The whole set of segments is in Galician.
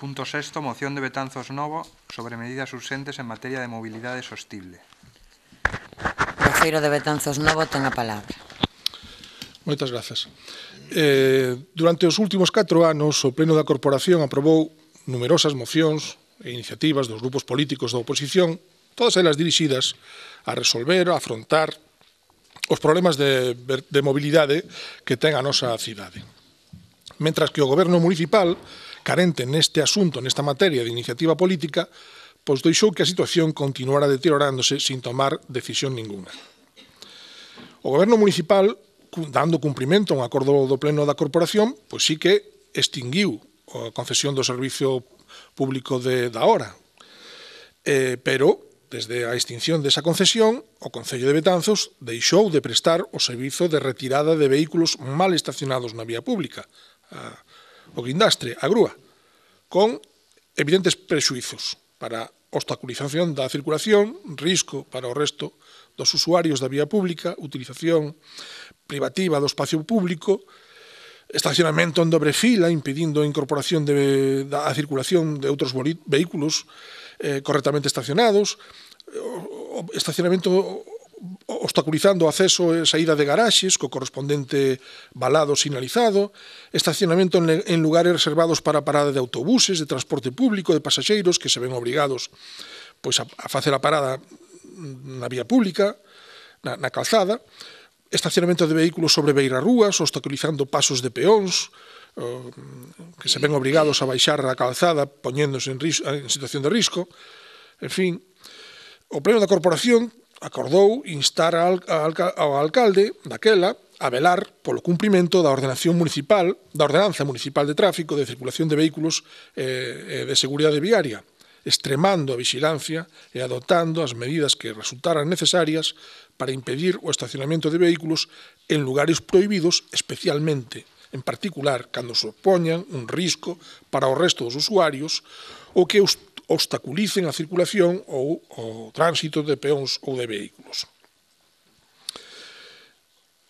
Punto sexto, moción de Betanzos Novo sobre medidas urxentes en materia de mobilidade sostible. Conceiro de Betanzos Novo ten a palabra. Moitas grazas. Eh, durante os últimos 4 anos, o Pleno da Corporación aprobou numerosas mocións e iniciativas dos grupos políticos da oposición, todas elas dirixidas a resolver, a afrontar os problemas de, de mobilidade que ten a nosa cidade. Mentras que o goberno municipal carente neste asunto, nesta materia de iniciativa política, pois deixou que a situación continuara deteriorándose sin tomar decisión ninguna. O goberno municipal, dando cumprimento a un acordo do pleno da corporación, pois sí que extinguiu a concesión do servicio público de, da hora. Eh, pero, desde a extinción desa concesión, o Concello de Betanzos deixou de prestar o servizo de retirada de vehículos mal estacionados na vía pública, a ah, o guindastre, a grúa, con evidentes prexuizos para obstaculización da circulación, risco para o resto dos usuarios da vía pública, utilización privativa do espacio público, estacionamento en dobre fila impedindo a incorporación de, da a circulación de outros vehículos eh, correctamente estacionados, o, o estacionamento obstaculizando o acceso e saída de garaxes co correspondente balado sinalizado, estacionamento en lugares reservados para parada de autobuses, de transporte público, de pasaxeiros que se ven obrigados pois a, facer a parada na vía pública, na, na calzada, estacionamento de vehículos sobre beira rúas, obstaculizando pasos de peóns, que se ven obrigados a baixar a calzada poñéndose en, en situación de risco, en fin, o pleno da corporación acordou instar ao alcalde daquela a velar polo cumprimento da ordenación municipal, da ordenanza municipal de tráfico de circulación de vehículos eh, eh de seguridade viaria, extremando a vixilancia e adotando as medidas que resultaran necesarias para impedir o estacionamento de vehículos en lugares prohibidos especialmente, en particular cando supoñan un risco para o resto dos usuarios ou que os obstaculicen a circulación ou o tránsito de peóns ou de vehículos.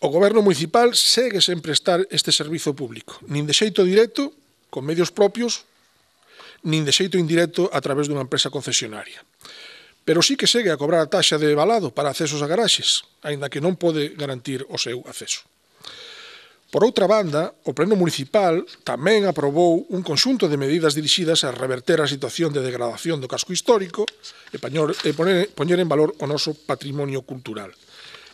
O goberno municipal segue sen prestar este servizo público, nin de xeito directo, con medios propios, nin de xeito indirecto a través dunha empresa concesionaria. Pero sí que segue a cobrar a taxa de balado para accesos a garaxes, aínda que non pode garantir o seu acceso. Por outra banda, o Pleno Municipal tamén aprobou un conxunto de medidas dirixidas a reverter a situación de degradación do casco histórico e, poñer en valor o noso patrimonio cultural.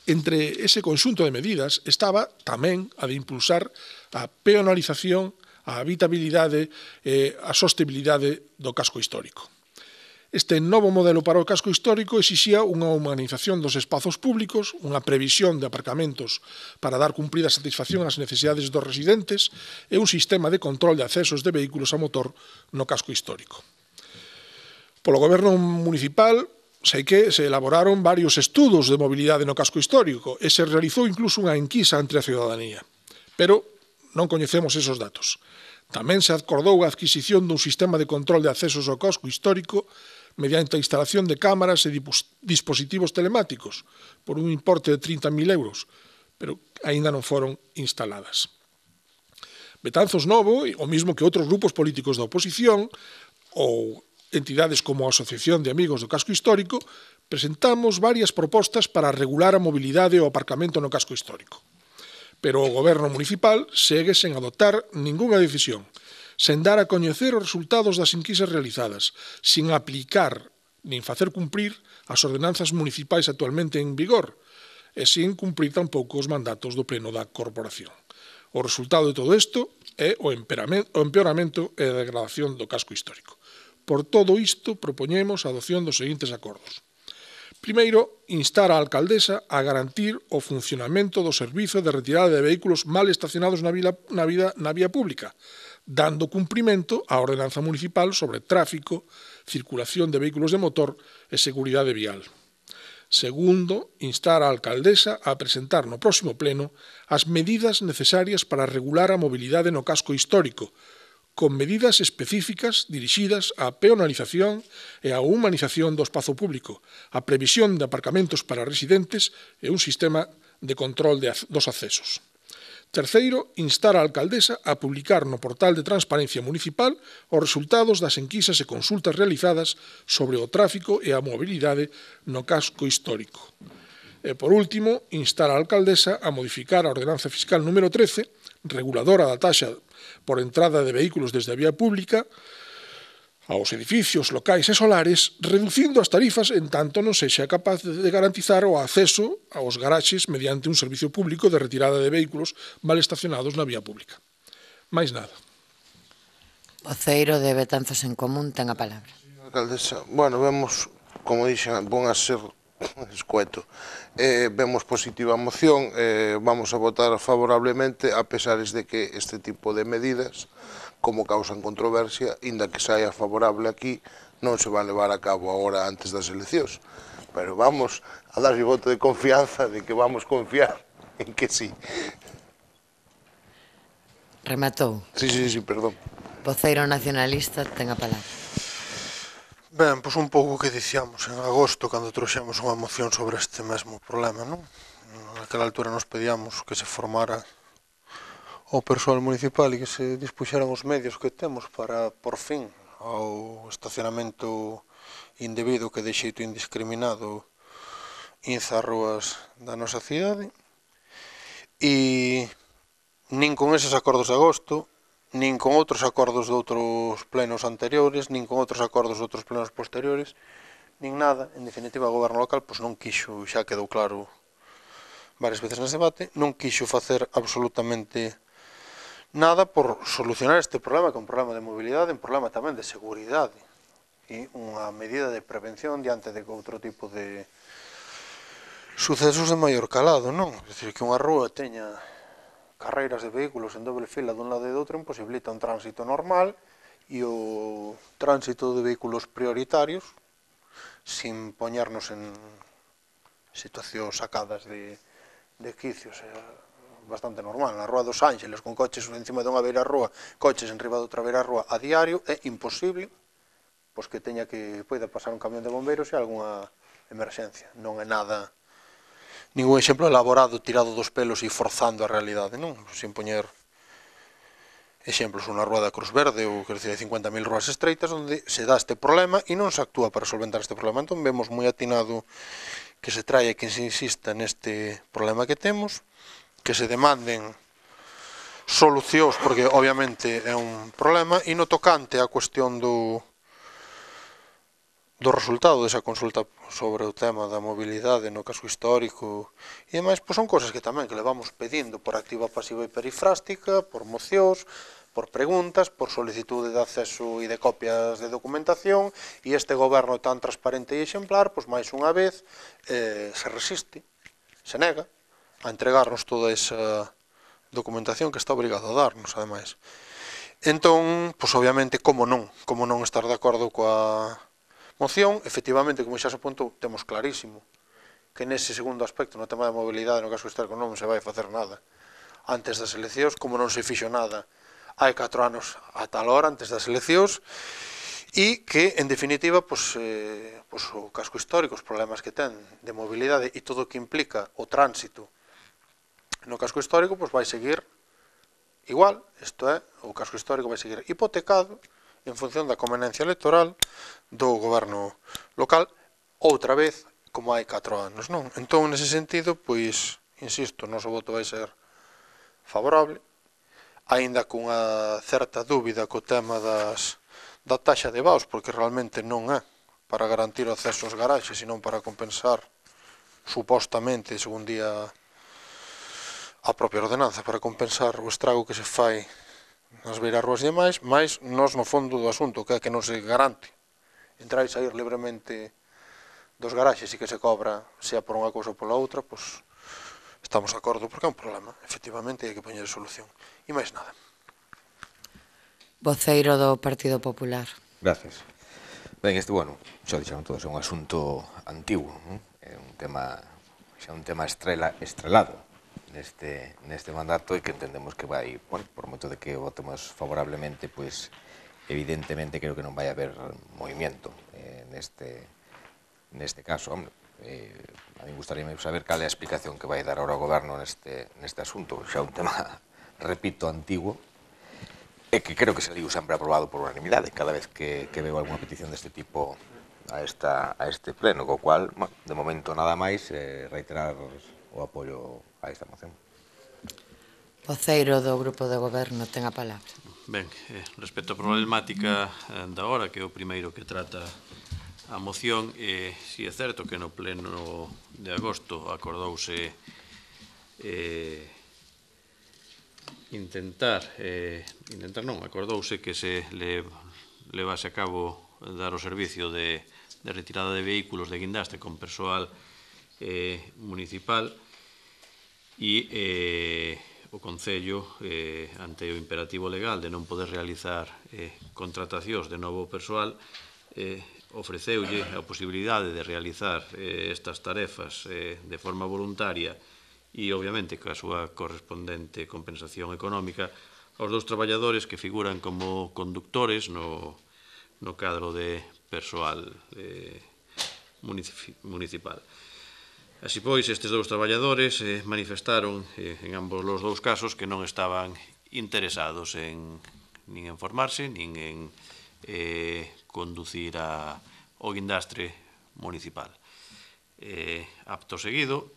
Entre ese conxunto de medidas estaba tamén a de impulsar a peonalización, a habitabilidade e eh, a sostenibilidade do casco histórico. Este novo modelo para o casco histórico exixía unha humanización dos espazos públicos, unha previsión de aparcamentos para dar cumprida satisfacción ás necesidades dos residentes e un sistema de control de accesos de vehículos a motor no casco histórico. Polo goberno municipal, sei que se elaboraron varios estudos de mobilidade no casco histórico e se realizou incluso unha enquisa entre a ciudadanía. Pero non coñecemos esos datos. Tamén se acordou a adquisición dun sistema de control de accesos ao casco histórico mediante a instalación de cámaras e dispositivos telemáticos por un importe de 30.000 euros, pero aínda non foron instaladas. Betanzos Novo, o mismo que outros grupos políticos da oposición ou entidades como a Asociación de Amigos do Casco Histórico, presentamos varias propostas para regular a mobilidade e o aparcamento no casco histórico. Pero o goberno municipal segue sen adoptar ningunha decisión sen dar a coñecer os resultados das enquisas realizadas, sin aplicar nin facer cumprir as ordenanzas municipais actualmente en vigor, e sin cumprir tampouco os mandatos do Pleno da Corporación. O resultado de todo isto é o empeoramento e a degradación do casco histórico. Por todo isto, propoñemos a adopción dos seguintes acordos. Primeiro, instar a alcaldesa a garantir o funcionamento do servizo de retirada de vehículos mal estacionados na, vila, na, vida, na vía pública, dando cumprimento á ordenanza municipal sobre tráfico, circulación de vehículos de motor e seguridade vial. Segundo, instar á alcaldesa a presentar no próximo pleno as medidas necesarias para regular a mobilidade no casco histórico, con medidas específicas dirixidas á peonalización e á humanización do espazo público, a previsión de aparcamentos para residentes e un sistema de control de, dos accesos. Terceiro, instar a alcaldesa a publicar no portal de transparencia municipal os resultados das enquisas e consultas realizadas sobre o tráfico e a mobilidade no casco histórico. E, por último, instar a alcaldesa a modificar a ordenanza fiscal número 13, reguladora da taxa por entrada de vehículos desde a vía pública, aos edificios locais e solares, reducindo as tarifas en tanto non sexa capaz de garantizar o acceso aos garaxes mediante un servicio público de retirada de vehículos mal estacionados na vía pública. Mais nada. O ceiro de Betanzos en Común ten a palabra. Alcaldesa, bueno, vemos, como dixen, bon a ser escueto. Eh, vemos positiva a moción, eh, vamos a votar favorablemente a pesares de que este tipo de medidas como causan controversia, inda que saia favorable aquí, non se vai levar a cabo agora antes das eleccións. Pero vamos a darlle voto de confianza de que vamos confiar en que sí. Rematou. Sí, sí, sí, perdón. Voceiro nacionalista ten a palabra. Ben, pois un pouco que dixamos en agosto cando trouxemos unha moción sobre este mesmo problema, non? Naquela altura nos pedíamos que se formara o persoal municipal e que se dispuxeran os medios que temos para, por fin, ao estacionamento indebido que de xeito indiscriminado inza rúas da nosa cidade e nin con eses acordos de agosto nin con outros acordos de outros plenos anteriores nin con outros acordos de outros plenos posteriores nin nada, en definitiva o goberno local pois non quixo, xa quedou claro varias veces nese debate, non quixo facer absolutamente nada nada por solucionar este problema, que é un problema de mobilidade, un problema tamén de seguridade e unha medida de prevención diante de outro tipo de sucesos de maior calado, non? É dicir, que unha rúa teña carreiras de vehículos en doble fila dun lado e do outro imposibilita un tránsito normal e o tránsito de vehículos prioritarios sin poñernos en situacións sacadas de, de quicios. Eh? bastante normal, na Rúa dos Ángeles, con coches encima dunha beira rúa, coches enriba doutra beira rúa, a diario, é imposible pois que teña que poida pasar un camión de bombeiros e algunha emerxencia. Non é nada ningún exemplo elaborado tirado dos pelos e forzando a realidade, non? Sin poñer exemplos, unha rúa da Cruz Verde ou quer dizer, 50.000 rúas estreitas onde se dá este problema e non se actúa para solventar este problema. Entón vemos moi atinado que se traia que se insista neste problema que temos que se demanden solucións, porque obviamente é un problema, e no tocante á cuestión do do resultado desa consulta sobre o tema da mobilidade no caso histórico e demais, pois son cosas que tamén que le vamos pedindo por activa, pasiva e perifrástica, por mocións, por preguntas, por solicitude de acceso e de copias de documentación e este goberno tan transparente e exemplar, pois máis unha vez eh, se resiste, se nega a entregarnos toda esa documentación que está obrigado a darnos, ademais. Entón, pois obviamente, como non, como non estar de acordo coa moción, efectivamente, como xa se apuntou, temos clarísimo que nese segundo aspecto, no tema da mobilidade, no caso histórico, non se vai facer nada antes das eleccións, como non se fixo nada hai 4 anos a tal hora antes das eleccións, e que, en definitiva, pois, eh, pois, o casco histórico, os problemas que ten de mobilidade e todo o que implica o tránsito no casco histórico pois vai seguir igual, isto é, o casco histórico vai seguir hipotecado en función da conveniencia electoral do goberno local, outra vez, como hai 4 anos, non? Entón, nese sentido, pois, insisto, o noso voto vai ser favorable, aínda cunha certa dúbida co tema das da taxa de baos, porque realmente non é para garantir o acceso aos garaxes, senón para compensar supostamente, segundo día a propia ordenanza para compensar o estrago que se fai nas beiras ruas e demais, máis nós no fondo do asunto, que é que non se garante entrar e sair libremente dos garaxes e que se cobra, sea por unha cousa ou pola outra, pois estamos de acordo porque é un problema, efectivamente, hai que poñer solución. E máis nada. Voceiro do Partido Popular. Gracias. Ben, este, bueno, xa dixeron todos, é un asunto antigo, non? é un tema, xa un tema estrela, estrelado, neste, neste mandato e que entendemos que vai, bueno, por moito de que votemos favorablemente, pois evidentemente creo que non vai haber movimento eh, neste, neste caso. Hombre, eh, a mí gustaría saber cal é a explicación que vai dar ahora o goberno neste, neste asunto. Xa un tema, repito, antigo, e que creo que liu sempre aprobado por unanimidade cada vez que, que veo alguna petición deste tipo a, esta, a este pleno, co cual, de momento nada máis, eh, reiterar o apoio a esta moción. Eh. ceiro do Grupo de Goberno ten a palabra. Ben, eh, respecto á problemática eh, da hora, que é o primeiro que trata a moción, eh, si é certo que no pleno de agosto acordouse eh, intentar, eh, intentar non, acordouse que se le, levase a cabo dar o servicio de, de retirada de vehículos de guindaste con persoal eh, municipal, e eh, o Concello eh, ante o imperativo legal de non poder realizar eh, contratacións de novo persoal eh, ofreceulle a posibilidade de realizar eh, estas tarefas eh, de forma voluntaria e obviamente coa súa correspondente compensación económica aos dous traballadores que figuran como conductores no, no cadro de persoal eh, municipal. Así pois, estes dous traballadores eh, manifestaron eh, en ambos os dous casos que non estaban interesados en nin en formarse, nin en eh, conducir a, o guindastre municipal. Eh, apto seguido,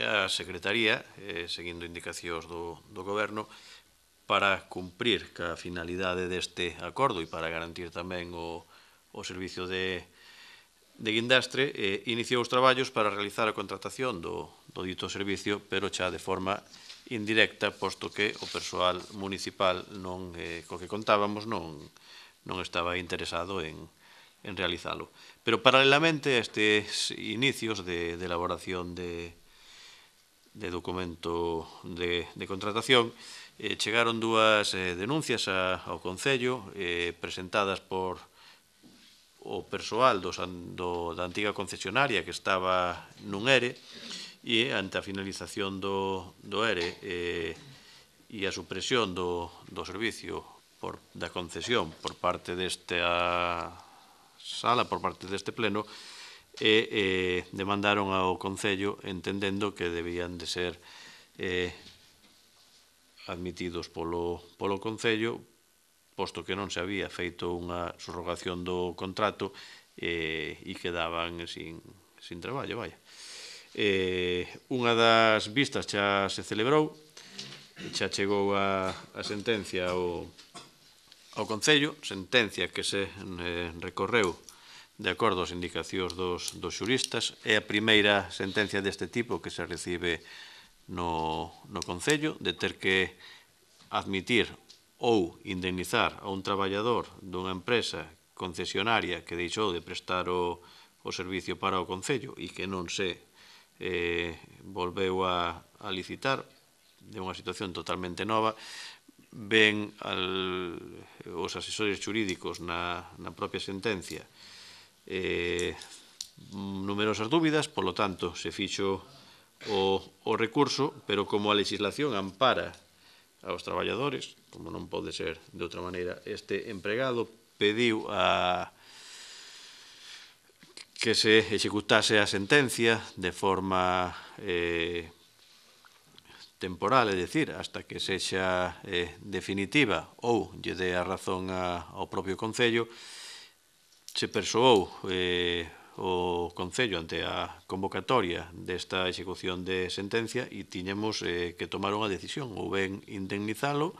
a Secretaría, eh, seguindo indicacións do, do Goberno, para cumprir ca finalidade deste acordo e para garantir tamén o, o servicio de de Guindastre eh, iniciou os traballos para realizar a contratación do, do dito servicio, pero xa de forma indirecta, posto que o persoal municipal non, eh, co que contábamos non, non estaba interesado en, en realizalo. Pero paralelamente a estes inicios de, de elaboración de, de documento de, de contratación, eh, chegaron dúas eh, denuncias a, ao Concello eh, presentadas por o persoal do, do, da antiga concesionaria que estaba nun ERE e ante a finalización do, do ERE e, e a supresión do, do servicio por, da concesión por parte deste a sala, por parte deste pleno, e, e demandaron ao Concello entendendo que debían de ser eh, admitidos polo, polo Concello posto que non se había feito unha subrogación do contrato eh, e quedaban sin, sin traballo, vai. Eh, unha das vistas xa se celebrou, xa chegou a, a sentencia ao, ao Concello, sentencia que se eh, recorreu de acordo ás indicacións dos, dos xuristas. É a primeira sentencia deste tipo que se recibe no, no Concello, de ter que admitir ou indemnizar a un traballador dunha empresa concesionaria que deixou de prestar o, o servicio para o Concello e que non se eh, volveu a, a licitar de unha situación totalmente nova, ven al, os asesores jurídicos na, na propia sentencia eh, numerosas dúbidas, polo tanto, se fixo o, o recurso, pero como a legislación ampara aos traballadores, como non pode ser de outra maneira, este empregado pediu a que se executase a sentencia de forma eh, temporal, é dicir, hasta que sexa eh, definitiva ou lle dé a razón a, ao propio Concello, se persoou eh, o Concello ante a convocatoria desta execución de sentencia e tiñemos eh, que tomar unha decisión, ou ben indemnizalo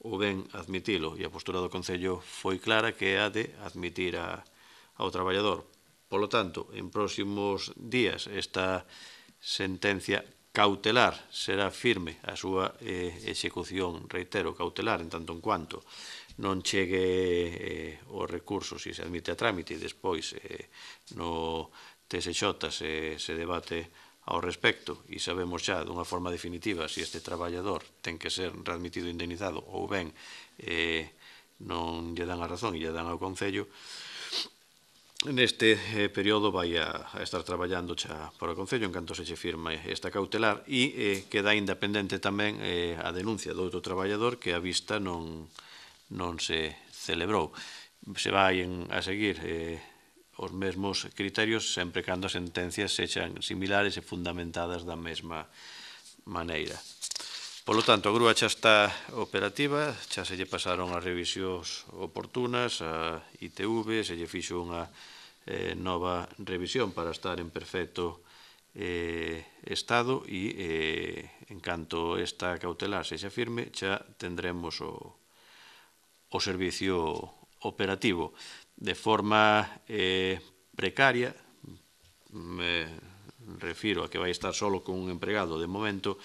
ou ben admitilo. E a postura do Concello foi clara que é a de admitir a, ao traballador. Polo tanto, en próximos días esta sentencia cautelar será firme a súa eh, execución, reitero, cautelar en tanto en cuanto non chegue eh, o recurso se se admite a trámite e despois eh, no TSJ se, se debate ao respecto e sabemos xa dunha forma definitiva se este traballador ten que ser readmitido e indenizado ou ben eh, non lle dan a razón e lle dan ao Concello, neste eh, período vai a, a estar traballando xa para o Concello en canto se che firma esta cautelar e eh, queda independente tamén eh, a denuncia do outro traballador que a vista non, non se celebrou. Se vai a seguir eh, os mesmos criterios sempre cando as sentencias sexan similares e fundamentadas da mesma maneira. Polo tanto, a grúa xa está operativa, xa se lle pasaron as revisións oportunas a ITV, se lle fixo unha eh, nova revisión para estar en perfecto eh, estado e eh, en canto esta cautelar xa firme, xa tendremos o, o servicio operativo de forma eh, precaria, me refiro a que vai estar solo con un empregado de momento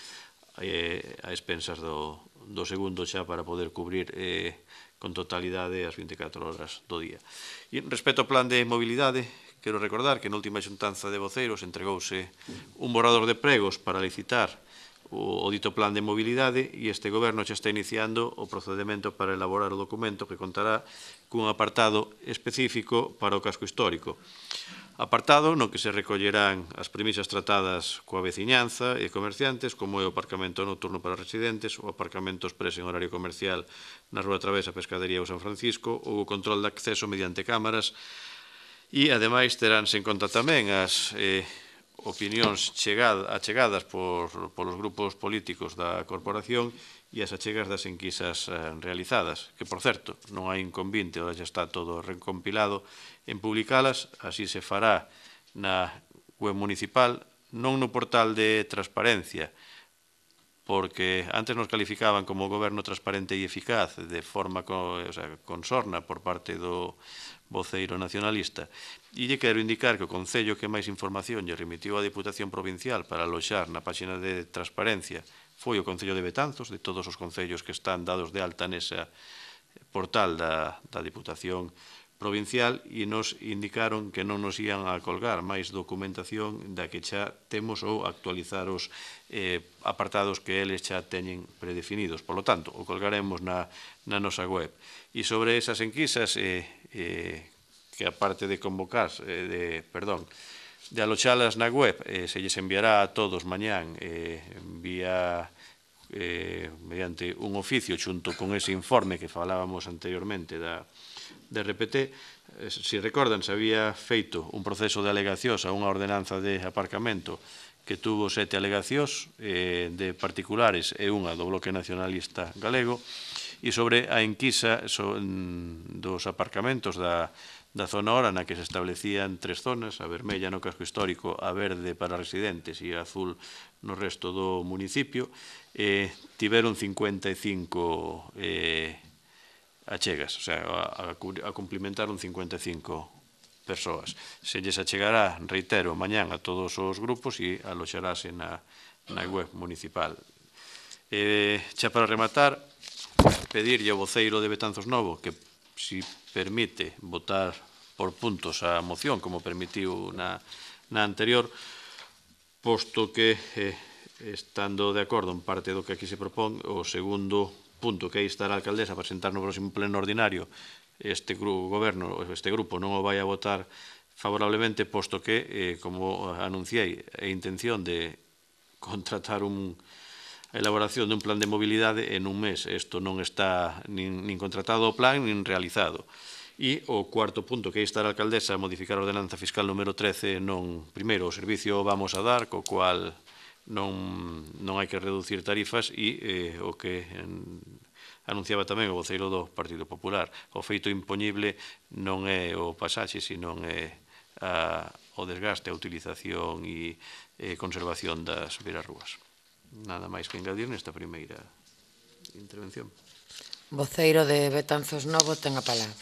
eh, a expensas do, do segundo xa para poder cubrir eh, con totalidade as 24 horas do día. E respecto ao plan de mobilidade, quero recordar que na última xuntanza de voceiros entregouse un borrador de pregos para licitar o, dito plan de mobilidade e este goberno xa está iniciando o procedimento para elaborar o documento que contará cun apartado específico para o casco histórico. Apartado no que se recollerán as premisas tratadas coa veciñanza e comerciantes, como é o aparcamento nocturno para residentes, o aparcamento expreso en horario comercial na Rúa Travesa, Pescadería ou San Francisco, ou o control de acceso mediante cámaras, e, ademais, teránse en conta tamén as eh, opinións chegadas, achegadas por, polos grupos políticos da corporación e as achegas das enquisas eh, realizadas, que, por certo, non hai inconvinte, xa está todo recompilado en publicalas, así se fará na web municipal, non no portal de transparencia, porque antes nos calificaban como goberno transparente e eficaz de forma co, o sea, consorna por parte do, voceiro nacionalista. E lle quero indicar que o Concello que máis información lle remitiu a Diputación Provincial para aloxar na páxina de transparencia foi o Concello de Betanzos, de todos os concellos que están dados de alta nesa portal da, da Diputación Provincial e nos indicaron que non nos ian a colgar máis documentación da que xa temos ou actualizar os eh, apartados que eles xa teñen predefinidos. Por lo tanto, o colgaremos na, na nosa web. E sobre esas enquisas, eh, eh, que aparte de convocar, eh, de, perdón, de aloxalas na web, eh, se lles enviará a todos mañán eh, vía eh, mediante un oficio xunto con ese informe que falábamos anteriormente da, de RPT, eh, se recordan, se había feito un proceso de alegacións a unha ordenanza de aparcamento que tuvo sete alegacións eh, de particulares e unha do Bloque Nacionalista Galego, e sobre a enquisa so, dos aparcamentos da, da zona hora na que se establecían tres zonas, a vermella no casco histórico, a verde para residentes e a azul no resto do municipio, eh, tiveron 55 eh, achegas, o sea, a, a, a cumplimentaron 55 persoas. Se lles achegará, reitero, mañán a todos os grupos e aloxarase na, na web municipal. Eh, xa para rematar, pedirlle ao voceiro de Betanzos Novo que, si permite, votar por puntos a moción, como permitiu na, na anterior, posto que, eh, estando de acordo en parte do que aquí se propón, o segundo punto que aí estará a alcaldesa para sentar no próximo pleno ordinario, este grupo, goberno, este grupo non o vai a votar favorablemente, posto que, eh, como anunciei, a intención de contratar un a elaboración dun plan de mobilidade en un mes. Isto non está nin, nin contratado o plan, nin realizado. E o cuarto punto que está a alcaldesa a modificar a ordenanza fiscal número 13 non, primeiro, o servicio vamos a dar, co cual non, non hai que reducir tarifas e eh, o que en, anunciaba tamén o voceiro do Partido Popular. O feito impoñible non é o pasaxe, senón é a, o desgaste, a utilización e eh, conservación das rúas nada máis que engadir nesta primeira intervención. Voceiro de Betanzos Novo ten a palabra.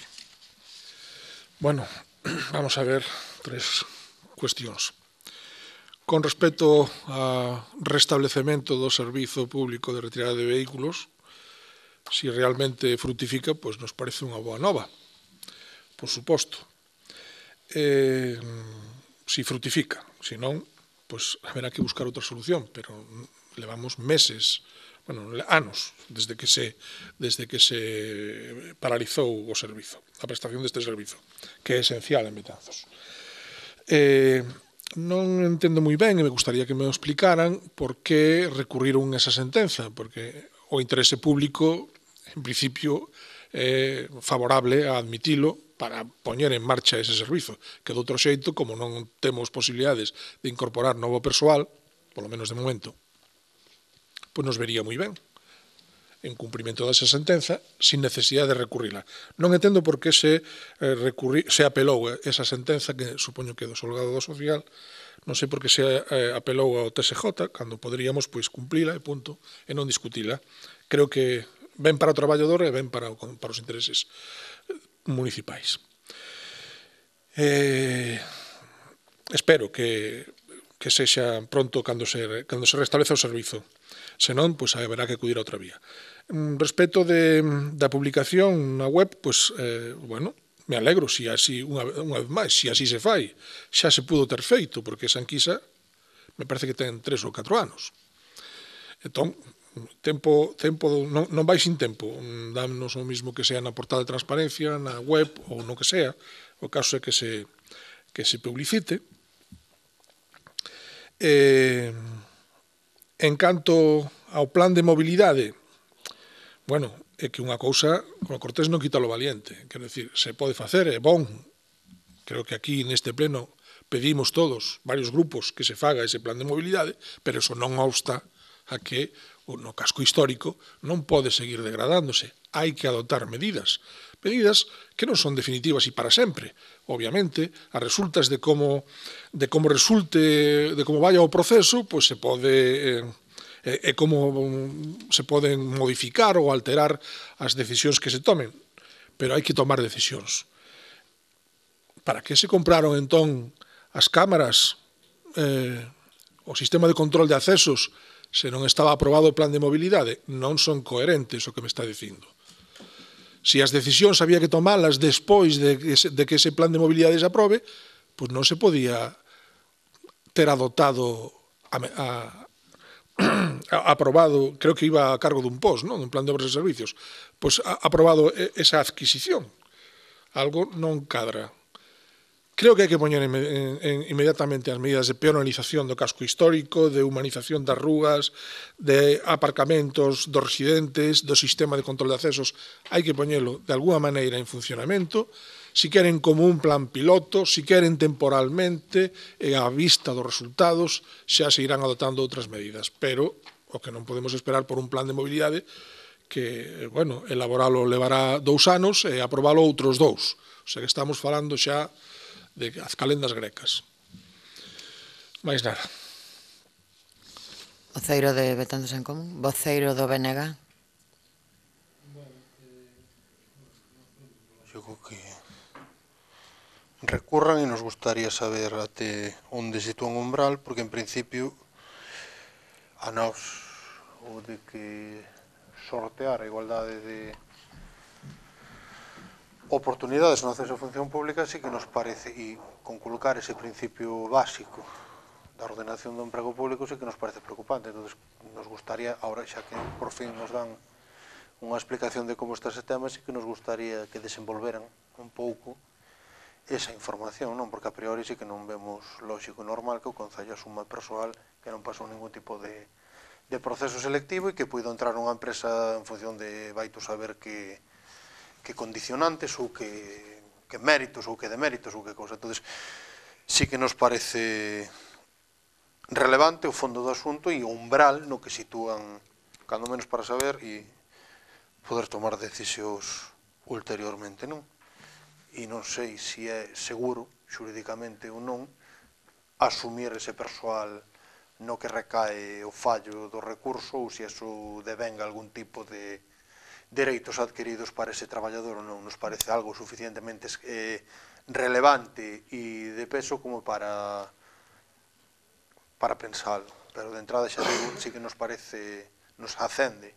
Bueno, vamos a ver tres cuestións. Con respecto ao restablecemento do Servizo Público de Retirada de Vehículos, si realmente frutifica, pois nos parece unha boa nova, por suposto. Eh, si frutifica, se non, pois haberá que buscar outra solución, pero levamos meses, bueno, anos desde que se desde que se paralizou o servizo, a prestación deste servizo, que é esencial en Betanzos. Eh, non entendo moi ben e me gustaría que me explicaran por que recurriron esa sentenza, porque o interese público, en principio, é favorable a admitilo para poñer en marcha ese servizo, que de outro xeito, como non temos posibilidades de incorporar novo persoal, polo menos de momento, pois nos vería moi ben en cumprimento desa sentenza sin necesidade de recurrila. Non entendo por que se, eh, recurri, se apelou eh, esa sentenza que supoño que é do Solgado do Social, non sei por que se eh, apelou ao TSJ cando poderíamos pois cumplila e punto e non discutila. Creo que ben para o traballador e ben para, para os intereses municipais. Eh, espero que, que sexa pronto cando se, cando se restablece o servizo senón pois pues, haberá que acudir a outra vía. Mm, respecto de, da publicación na web, pois, pues, eh, bueno, me alegro se así unha, unha vez máis, se así se fai. Xa se pudo ter feito, porque Sanquisa me parece que ten tres ou catro anos. Entón, tempo, tempo non, non vai sin tempo. Mm, dámonos o mismo que sea na portada de transparencia, na web ou no que sea. O caso é que se, que se publicite. Eh, En canto ao plan de mobilidade, bueno, é que unha cousa, o Cortés non quita lo valiente, quero decir, se pode facer, é bon, creo que aquí neste pleno pedimos todos, varios grupos, que se faga ese plan de mobilidade, pero eso non obsta a que o no casco histórico non pode seguir degradándose. Hai que adoptar medidas, medidas que non son definitivas e para sempre. Obviamente, a resultas de como de como resulte, de como vaya o proceso, pois se pode eh, eh e como mm, se poden modificar ou alterar as decisións que se tomen. Pero hai que tomar decisións. Para que se compraron entón as cámaras, eh, o sistema de control de accesos, se non estaba aprobado o plan de mobilidade? Non son coherentes o que me está dicindo. Se as decisións había que tomalas despois de que ese, de que ese plan de mobilidade se aprobe, pois non se podía ter adotado a, a, a aprobado, creo que iba a cargo dun POS, non? dun plan de obras e servicios, pois a, aprobado esa adquisición. Algo non cadra. Creo que hai que poñer inmediatamente as medidas de peonalización do casco histórico, de humanización das rúas, de aparcamentos dos residentes, do sistema de control de accesos. Hai que poñelo de alguna maneira en funcionamento, si queren como un plan piloto, si queren temporalmente, e a vista dos resultados, xa se irán adoptando outras medidas. Pero o que non podemos esperar por un plan de mobilidade que, bueno, elaboralo levará dous anos e aprobalo outros dous. O sea que estamos falando xa de as calendas grecas. Mais nada. Voceiro de Betanzos en Común, voceiro do BNG. Eu creo que recurran e nos gustaría saber até onde sitúan o umbral, porque en principio a nós o de que sortear a igualdade de oportunidades no acceso a función pública sí que nos parece, e con colocar ese principio básico da ordenación do emprego público sí que nos parece preocupante. Entón, nos gustaría, ahora xa que por fin nos dan unha explicación de como está ese tema, sí que nos gustaría que desenvolveran un pouco esa información, non? Porque a priori sí que non vemos lógico e normal que o Concello asuma persoal que non pasou ningún tipo de, de proceso selectivo e que puido entrar unha empresa en función de baito saber que que condicionantes ou que, que méritos ou que deméritos ou que cousa. Entón, sí que nos parece relevante o fondo do asunto e o umbral no que sitúan, cando menos para saber, e poder tomar decisións ulteriormente, non? E non sei se é seguro, xurídicamente ou non, asumir ese persoal no que recae o fallo do recurso ou se eso devenga algún tipo de dereitos adquiridos para ese traballador non nos parece algo suficientemente eh, relevante e de peso como para para pensalo pero de entrada xa digo, sí que nos parece nos acende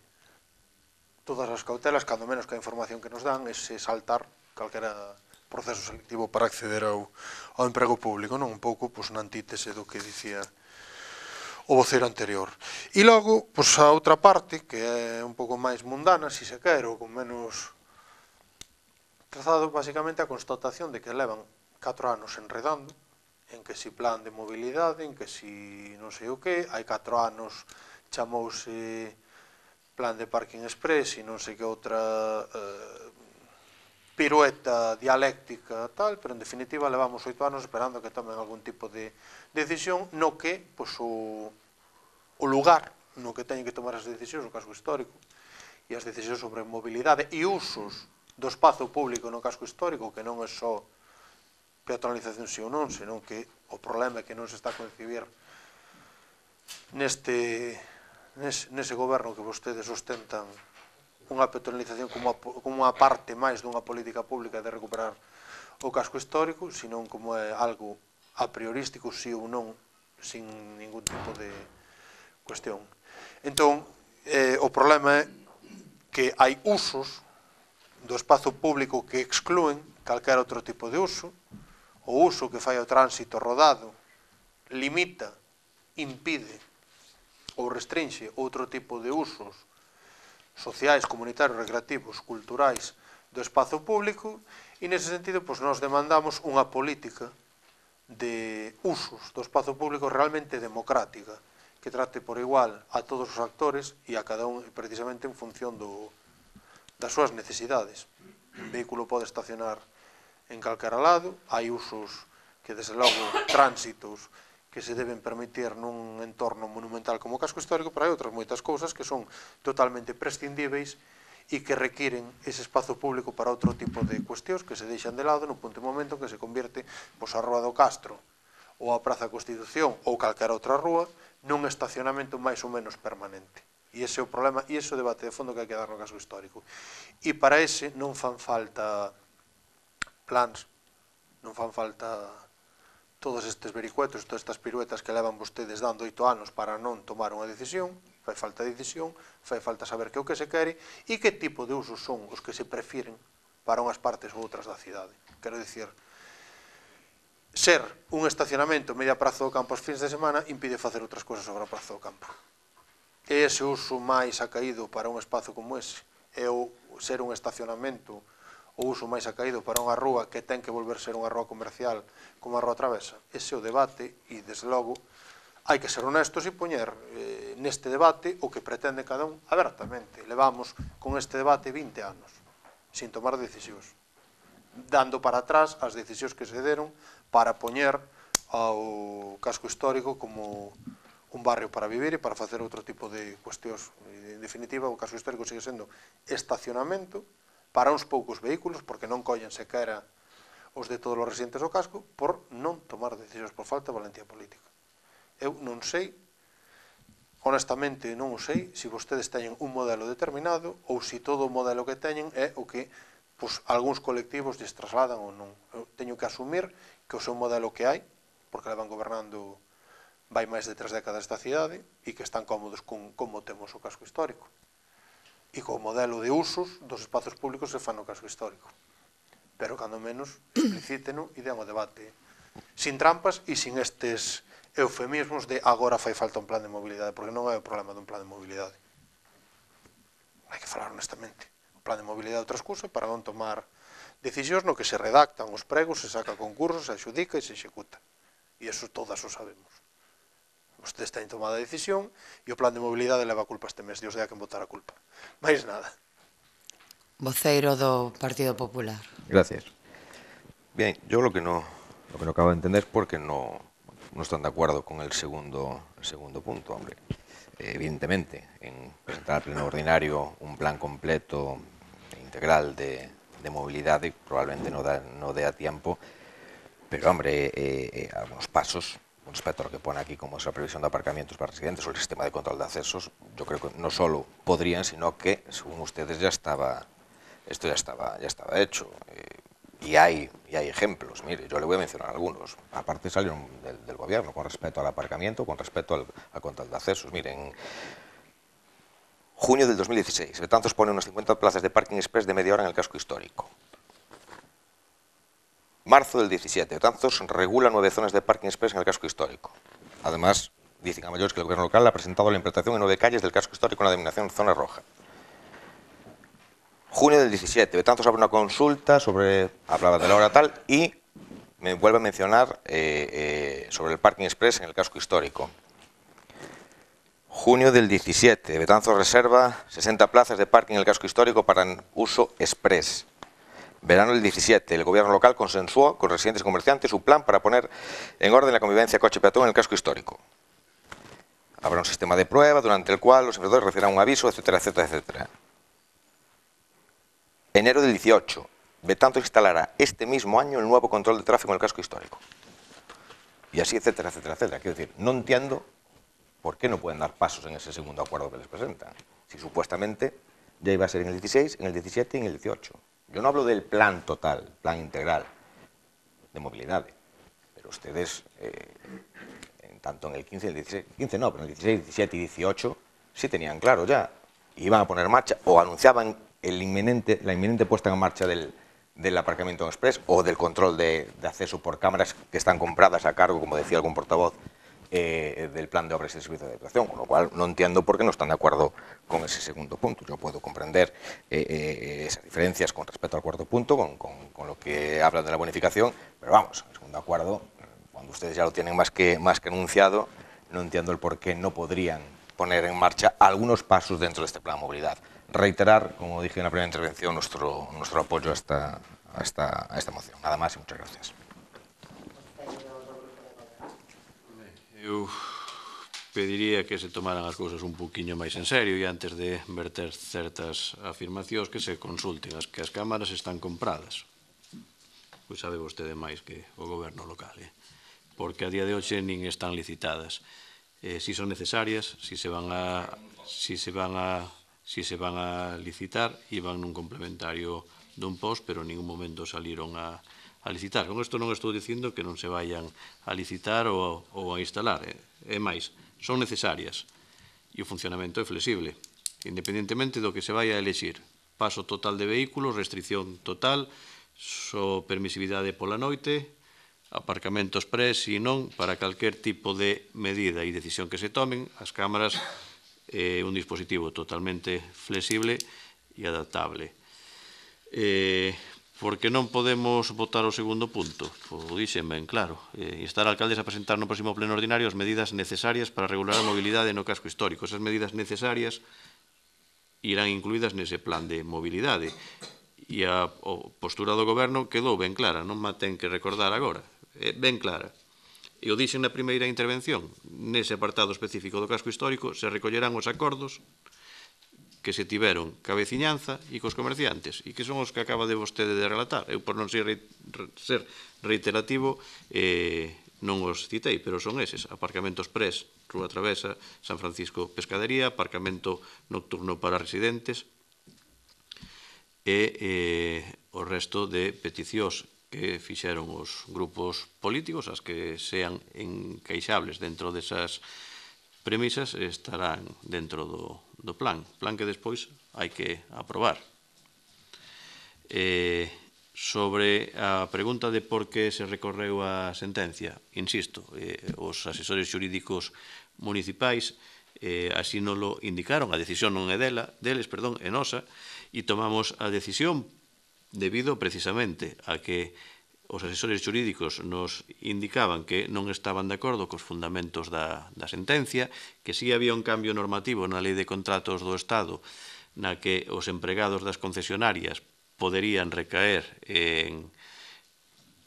todas as cautelas, cando menos que a información que nos dan, é saltar calquera proceso selectivo para acceder ao, ao emprego público, non un pouco pois, na antítese do que dicía o voceiro anterior. E logo, pois, a outra parte, que é un pouco máis mundana, se se quer, ou con menos trazado, basicamente a constatación de que levan 4 anos enredando, en que si plan de mobilidade, en que si non sei o que, hai 4 anos chamouse plan de parking express e non sei que outra eh, pirueta dialéctica tal, pero en definitiva levamos oito anos esperando que tomen algún tipo de decisión no que pois, o, o lugar no que teñen que tomar as decisións, o casco histórico, e as decisións sobre mobilidade e usos do espazo público no casco histórico, que non é só peatonalización si ou non, senón que o problema é que non se está a concibir neste, nese, nese goberno que vostedes ostentan unha petrolización como, como unha parte máis dunha política pública de recuperar o casco histórico, senón como é algo a priorístico, si ou non, sin ningún tipo de cuestión. Entón, eh, o problema é que hai usos do espazo público que excluen calquera outro tipo de uso, o uso que fai o tránsito rodado limita, impide ou restringe outro tipo de usos sociais, comunitarios, recreativos, culturais do espazo público e nese sentido pois, nós demandamos unha política de usos do espazo público realmente democrática que trate por igual a todos os actores e a cada un precisamente en función do, das súas necesidades. Un vehículo pode estacionar en calquera lado, hai usos que desde logo tránsitos que se deben permitir nun entorno monumental como o casco histórico, pero hai outras moitas cousas que son totalmente prescindíveis e que requiren ese espazo público para outro tipo de cuestións que se deixan de lado no punto de momento que se convierte pois, a Rúa do Castro ou a Praza Constitución ou calquera outra rúa nun estacionamento máis ou menos permanente. E ese é o problema e ese é o debate de fondo que hai que dar no caso histórico. E para ese non fan falta plans, non fan falta todos estes vericuetos, todas estas piruetas que levan vostedes dando oito anos para non tomar unha decisión, fai falta decisión, fai falta saber que é o que se quere e que tipo de usos son os que se prefiren para unhas partes ou outras da cidade. Quero dicir, ser un estacionamento media prazo do campo aos fins de semana impide facer outras cousas sobre o prazo do campo. E ese uso máis acaído para un espazo como ese é o ser un estacionamento o uso máis acaído para unha rúa que ten que volver ser unha rúa comercial como a rúa travesa. Ese é o debate e, desde logo, hai que ser honestos e poñer eh, neste debate o que pretende cada un abertamente. Levamos con este debate 20 anos sin tomar decisións, dando para atrás as decisións que se deron para poñer ao casco histórico como un barrio para vivir e para facer outro tipo de cuestións. En definitiva, o caso histórico sigue sendo estacionamento, para uns poucos vehículos, porque non collen sequera os de todos os residentes do casco, por non tomar decisións por falta de valentía política. Eu non sei, honestamente non o sei, se vostedes teñen un modelo determinado ou se todo o modelo que teñen é o que pois, algúns colectivos destrasladan trasladan ou non. Eu teño que asumir que o seu modelo que hai, porque levan gobernando vai máis de tres décadas esta cidade e que están cómodos con como temos o casco histórico e co modelo de usos dos espazos públicos se fan no caso histórico. Pero, cando menos, explicíteno e den o debate. Sin trampas e sin estes eufemismos de agora fai falta un plan de mobilidade, porque non é o problema dun plan de mobilidade. Hai que falar honestamente. O plan de mobilidade é outra excusa para non tomar decisións no que se redactan os pregos, se saca concursos, se adxudica e se executa. E eso todas o sabemos. Ustedes teñen tomada a decisión e o plan de movilidade leva a culpa este mes, Dios dea que votar a culpa. Mais nada. Voceiro do Partido Popular. Gracias. Bien, yo lo que no lo que no acabo de entender es porque no no están de acuerdo con el segundo el segundo punto, hombre. Eh, evidentemente, en presentar al pleno ordinario un plan completo e integral de, de movilidade probablemente no da no dé a tiempo, pero hombre, eh, eh, a pasos un espectro que pone aquí como es la previsión de aparcamientos para residentes o el sistema de control de accesos, yo creo que no solo podrían, sino que, según ustedes, ya estaba, esto ya estaba, ya estaba hecho. Eh, y hay, y hay ejemplos, mire, yo le voy a mencionar algunos. Aparte salieron del, gobierno con respecto al aparcamiento, con respecto al, al control de accesos. Miren, junio del 2016, Betanzos pone unas 50 plazas de parking express de media hora en el casco histórico marzo del 17. Betanzos regula nueve zonas de parking express en el casco histórico. Además, dice mayores que el gobierno local ha presentado la implantación en nueve calles del casco histórico en la denominación zona roja. Junio del 17, Betanzos abre una consulta sobre, hablaba de la hora tal, y me vuelve a mencionar eh, eh, sobre el parking express en el casco histórico. Junio del 17, Betanzos reserva 60 plazas de parking en el casco histórico para uso express. Verano del 17, el gobierno local consensuó con residentes y comerciantes su plan para poner en orden la convivencia coche-peatón en el casco histórico. Habrá un sistema de prueba durante el cual los emprendedores recibirán un aviso, etcétera, etcétera, etcétera. Enero del 18, Betanzos instalará este mismo año el nuevo control de tráfico en el casco histórico. Y así, etcétera, etcétera, etcétera. Quiero decir, no entiendo por qué no pueden dar pasos en ese segundo acuerdo que les presentan, si supuestamente ya iba a ser en el 16, en el 17 y en el 18. Yo no hablo del plan total, plan integral de movilidad, pero ustedes, eh, en tanto en el 15 y el 16, 15 no, pero en el 16, 17 y 18, sí tenían claro ya, iban a poner marcha o anunciaban la inminente puesta en marcha del, aparcamiento express o del control de, acceso por cámaras que están compradas a cargo, como decía algún portavoz, eh, del plan de obras y servicios de educación, con lo cual no entiendo por qué no están de acuerdo con ese segundo punto. Yo puedo comprender eh, eh, esas diferencias con respecto al cuarto punto, con, lo que hablan de la bonificación, pero vamos, el segundo acuerdo, cuando ustedes ya lo tienen más que, más que anunciado, no entiendo el por qué no podrían poner en marcha algunos pasos dentro de este plan de movilidad. Reiterar, como dije en la primera intervención, nuestro, nuestro apoyo a esta, a a esta moción. Nada más y muchas gracias. Eu pediría que se tomaran as cousas un poquinho máis en serio e antes de verter certas afirmacións que se consulten as que as cámaras están compradas. Pois sabe vostede máis que o goberno local, eh? porque a día de hoxe nin están licitadas. Eh, si son necesarias, si se van a si se van a si se van a licitar e van nun complementario dun post, pero en ningún momento saliron a a licitar. Con isto non estou dicindo que non se vayan a licitar ou, ou a instalar. Eh. É, máis, son necesarias e o funcionamento é flexible, independentemente do que se vai a elegir, Paso total de vehículos, restricción total, só so permisividade pola noite, aparcamentos pres si non para calquer tipo de medida e decisión que se tomen, as cámaras é eh, un dispositivo totalmente flexible e adaptable. Eh, porque non podemos votar o segundo punto. O dixen ben claro. Eh, instar a alcaldes a presentar no próximo pleno ordinario as medidas necesarias para regular a mobilidade no casco histórico. Esas medidas necesarias irán incluídas nese plan de mobilidade. E a postura do goberno quedou ben clara, non má ten que recordar agora. Eh, ben clara. E o dixen na primeira intervención, nese apartado específico do casco histórico, se recollerán os acordos que se tiveron ca veciñanza e cos comerciantes, e que son os que acaba de vostede de relatar. Eu, por non ser reiterativo, eh, non os citei, pero son eses, aparcamentos pres, Rúa Travesa, San Francisco Pescadería, aparcamento nocturno para residentes, e eh, o resto de peticións que fixeron os grupos políticos, as que sean encaixables dentro desas premisas estarán dentro do, do plan, plan que despois hai que aprobar. Eh, sobre a pregunta de por que se recorreu a sentencia, insisto, eh, os asesores xurídicos municipais eh, así non lo indicaron, a decisión non é dela, deles, perdón, é nosa, e tomamos a decisión debido precisamente a que os asesores xurídicos nos indicaban que non estaban de acordo cos fundamentos da, da sentencia, que si sí había un cambio normativo na lei de contratos do Estado na que os empregados das concesionarias poderían recaer en,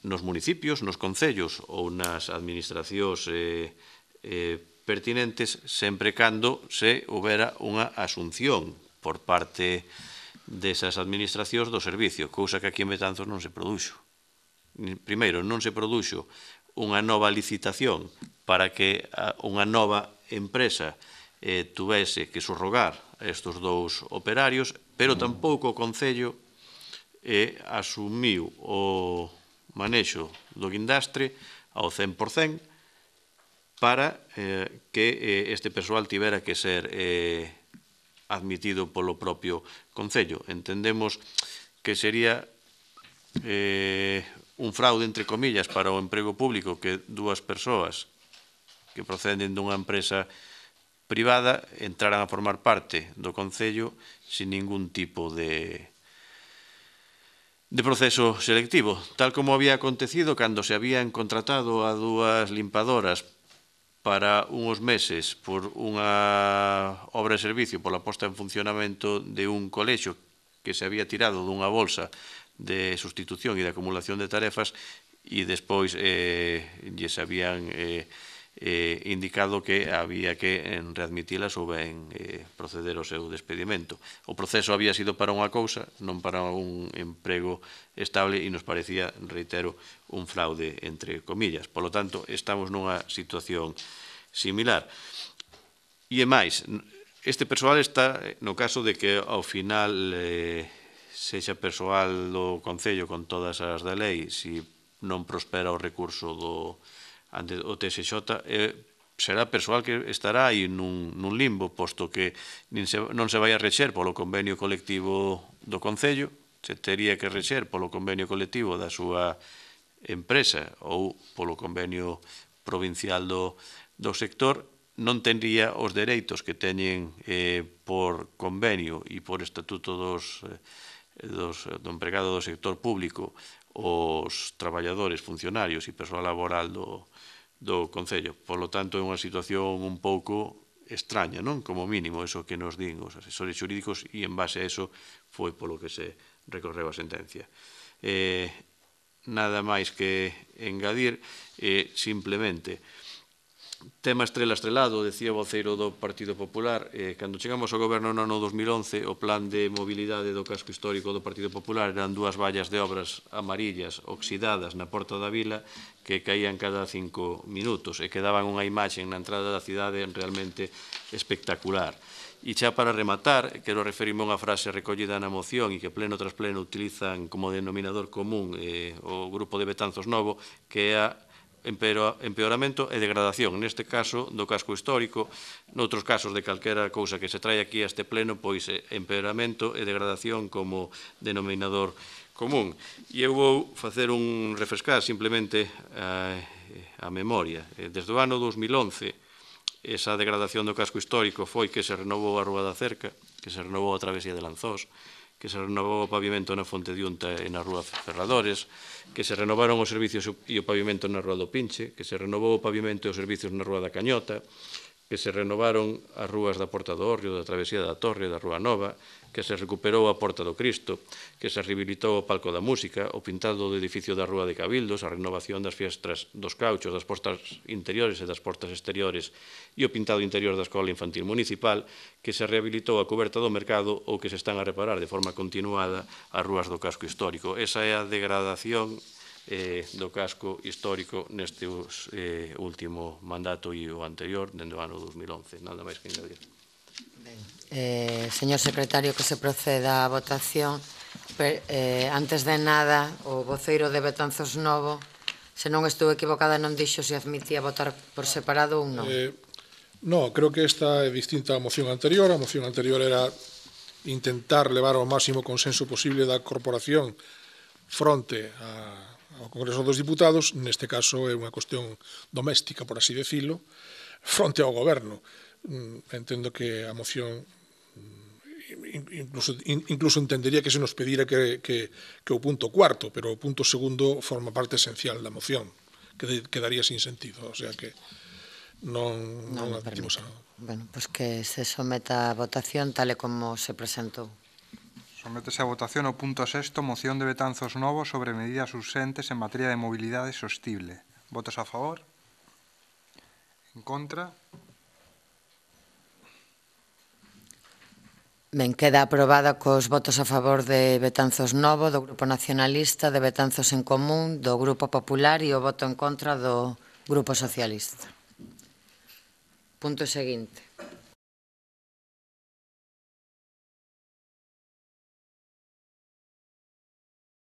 nos municipios, nos concellos ou nas administracións eh, eh, pertinentes sempre cando se houbera unha asunción por parte desas administracións do servicio, cousa que aquí en Betanzos non se produxo primeiro, non se produxo unha nova licitación para que unha nova empresa eh, tuvese que surrogar estes dous operarios, pero mm. tampouco o Concello eh, asumiu o manexo do guindastre ao 100% para eh, que eh, este persoal tivera que ser eh, admitido polo propio Concello. Entendemos que sería eh, un fraude, entre comillas, para o emprego público que dúas persoas que proceden dunha empresa privada entraran a formar parte do Concello sin ningún tipo de de proceso selectivo, tal como había acontecido cando se habían contratado a dúas limpadoras para unhos meses por unha obra de servicio pola posta en funcionamento de un colexo que se había tirado dunha bolsa de sustitución e de acumulación de tarefas e despois eh, lles habían eh, eh, indicado que había que en eh, readmitilas ou ben eh, proceder ao seu despedimento. O proceso había sido para unha cousa, non para un emprego estable e nos parecía, reitero, un fraude entre comillas. Por lo tanto, estamos nunha situación similar. E máis, este persoal está eh, no caso de que ao final eh, sexa persoal do Concello con todas as da lei, se non prospera o recurso do ante o TSJ, eh, será persoal que estará aí nun, nun limbo, posto que nin se, non se vai a rexer polo convenio colectivo do Concello, se tería que rexer polo convenio colectivo da súa empresa ou polo convenio provincial do, do sector, non tendría os dereitos que teñen eh, por convenio e por estatuto dos eh, dos, do empregado do sector público os traballadores, funcionarios e persoal laboral do, do Concello. Por lo tanto, é unha situación un pouco extraña, non? Como mínimo, eso que nos din os asesores xurídicos e en base a eso foi polo que se recorreu a sentencia. Eh, nada máis que engadir, eh, simplemente tema estrela estrelado, decía o voceiro do Partido Popular, eh, cando chegamos ao goberno no ano 2011, o plan de mobilidade do casco histórico do Partido Popular eran dúas vallas de obras amarillas oxidadas na porta da vila que caían cada cinco minutos e que daban unha imaxe na entrada da cidade realmente espectacular. E xa para rematar, quero referirme a unha frase recollida na moción e que pleno tras pleno utilizan como denominador común eh, o grupo de Betanzos Novo, que é a empeoramento e degradación, neste caso do casco histórico, noutros casos de calquera cousa que se trae aquí a este pleno, pois eh, empeoramento e degradación como denominador común. E eu vou facer un refrescar simplemente a, eh, a memoria. Eh, desde o ano 2011, esa degradación do casco histórico foi que se renovou a Rúa da Cerca, que se renovou a travesía de Lanzós, que se renovou o pavimento na Fonte de Unta e na Rúa Ferradores, que se renovaron os servicios e o pavimento na Rúa do Pinche, que se renovou o pavimento e os servicios na Rúa da Cañota, que se renovaron as rúas da Porta do Orrio, da Travesía da Torre, da Rúa Nova, que se recuperou a Porta do Cristo, que se rehabilitou o Palco da Música, o pintado do edificio da Rúa de Cabildos, a renovación das fiestras dos cauchos, das portas interiores e das portas exteriores e o pintado interior da Escola Infantil Municipal, que se rehabilitou a coberta do mercado ou que se están a reparar de forma continuada as rúas do casco histórico. Esa é a degradación eh, do casco histórico neste us, eh, último mandato e o anterior, dende do ano 2011. Nada máis que engadir. Ben. Eh, señor secretario, que se proceda a votación. Per, eh, antes de nada, o voceiro de Betanzos Novo, se non estou equivocada, non dixo se admitía votar por separado ou non. Eh, no, creo que esta é distinta á moción anterior. A moción anterior era intentar levar ao máximo consenso posible da corporación fronte a ao Congreso dos Diputados, neste caso é unha cuestión doméstica, por así decirlo, fronte ao goberno. Mm, entendo que a moción mm, incluso, incluso entendería que se nos pedira que, que, que o punto cuarto, pero o punto segundo forma parte esencial da moción, que quedaría sin sentido, o sea que non, non, non admitimos a... Bueno, pois pues que se someta a votación tal e como se presentou. Sométese a votación o punto sexto, moción de Betanzos Novo sobre medidas urxentes en materia de mobilidade sostible. Votos a favor? En contra? Ben, queda aprobada cos votos a favor de Betanzos Novo, do Grupo Nacionalista, de Betanzos en Común, do Grupo Popular e o voto en contra do Grupo Socialista. Punto seguinte.